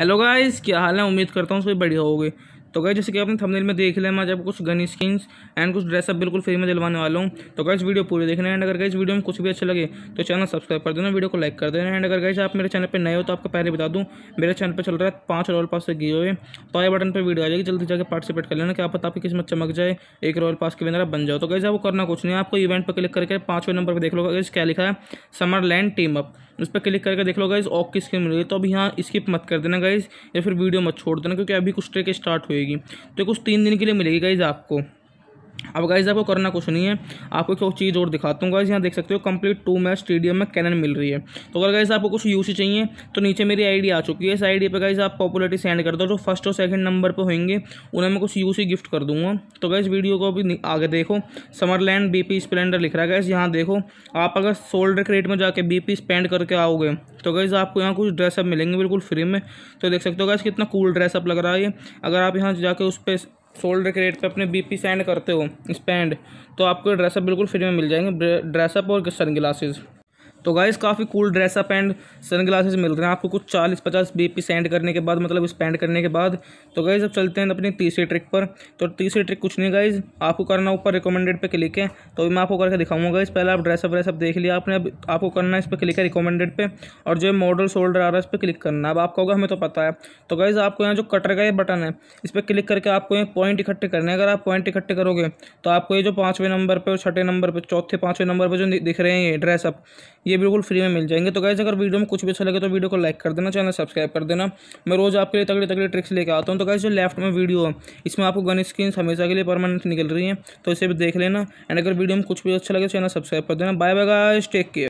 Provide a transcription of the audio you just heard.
hello guys क्या हाल है उम्मीद करता हूँ उसको बढ़िया होगी तो गाइस जैसे कि आपने थंबनेल में देख लिया मैं आज आपको कुछ गन स्किन्स एंड कुछ ड्रेसअप बिल्कुल फ्री में दिलवाने वाला हूँ तो गाइस वीडियो पूरी देखना एंड अगर गाइस वीडियो में कुछ भी अच्छा लगे तो चैनल सब्सक्राइब कर देना वीडियो को लाइक कर देना एंड अगर गाइस आप मेरे चैनल पर नए हो तो आपको पहले बता दूँ मेरे चैनल पर चल रहा है पाँच रॉयल पास से गए हुए तो आई बटन पर वीडियो आ जाएगी जल्दी जाकर पार्टिसिपेट कर लेना कि आप आपकी किस्मत चमक जाए एक रॉयल पास के बिना बन जाओ तो गाइस आपको करना कुछ नहीं आपको इवेंट पर क्लिक करके पाँचवें नंबर पर देख लो गाइस क्या लिखा है समर लैंड टीम अप उस पर क्लिक करके देख लो गाइज ऑक की स्क्रीन मिलेगी तो अभी यहाँ स्किप मत कर देना गाइज या फिर वीडियो मत छोड़ देना क्योंकि अभी कुछ ट्रेक स्टार्ट होएगी तो कुछ तीन दिन के लिए मिलेगी गाइज आपको अब गाइज आपको करना कुछ नहीं है आपको एक चीज़ और दिखाता हूँ गाइज यहाँ देख सकते हो कंप्लीट टू मैच स्टेडियम में कैनन मिल रही है तो अगर गाइज आपको कुछ यूसी चाहिए तो नीचे मेरी आईडी आ चुकी है इस आईडी पे गाइज आप पॉपुलरिटी सेंड कर दो जो फर्स्ट और सेकंड नंबर पर होंगे उन्हें मैं कुछ यूसी गिफ्ट कर दूंगा तो गाइज वीडियो को अभी आगे देखो समरलैंड बी पी स्प्लेंडर लिख रहा है गाइज यहाँ देखो आप अगर सोल्डर क्रेट में जाके बी पी करके आओगे तो गाइज आपको यहाँ कुछ ड्रेसअप मिलेंगे बिल्कुल फ्री में तो देख सकते हो गाइज कितना कूल ड्रेसअप लग रहा है अगर आप यहाँ जाके उस पर शोल्डर के रेट पे अपने बीपी सेंड करते हो स्पेंड तो आपको ड्रेसअप बिल्कुल फ्री में मिल जाएंगे ड्रेसअप और सन ग्लासेज़ तो गाइस काफ़ी cool dress up and sunglasses मिल रहे हैं आपको कुछ चालीस पचास बी पी सेंड करने के बाद मतलब स्पेंड करने के बाद तो गाइज़ अब चलते हैं अपनी तीसरी ट्रिक पर तो तीसरी ट्रिक कुछ नहीं गाइज़ आपको करना ऊपर रिकमेंडेड पे क्लिक है तो मैं आपको करके दिखाऊंगा गाइज़ पहले आप ड्रेसअप व्रेसअप देख लिया आपने अब आपको करना है इस पर क्लिक है रिकमेंडेड पर और जो मॉडल शोल्डर आ रहा है इस पर क्लिक करना अब आपका होगा हमें तो पता है तो गाइज़ आपको यहाँ जो कटर का ये बटन है इस पर क्लिक करके आपको ये पॉइंट इकट्ठे करने अगर आप पॉइंट इकट्ठे करोगे तो आपको ये जो पाँचवें नंबर पर छठे नंबर पर चौथे पाँचवें नंबर पर जो दिख रहे हैं ये ड्रेसअप ये बिल्कुल फ्री में मिल जाएंगे तो गैस अगर वीडियो में कुछ भी अच्छा लगे तो वीडियो को लाइक कर देना चैनल सब्सक्राइब कर देना मैं रोज़ आपके लिए तगड़े तगड़े ट्रिक्स लेकर आता हूँ तो कैसे जो लेफ्ट में वीडियो है इसमें आपको गन स्किन हमेशा के लिए परमानेंट निकल रही है तो इसे भी देख लेना एंड अगर वीडियो में कुछ भी अच्छा लगे चैनल सब्सक्राइब कर देना बाय बाय टेक केयर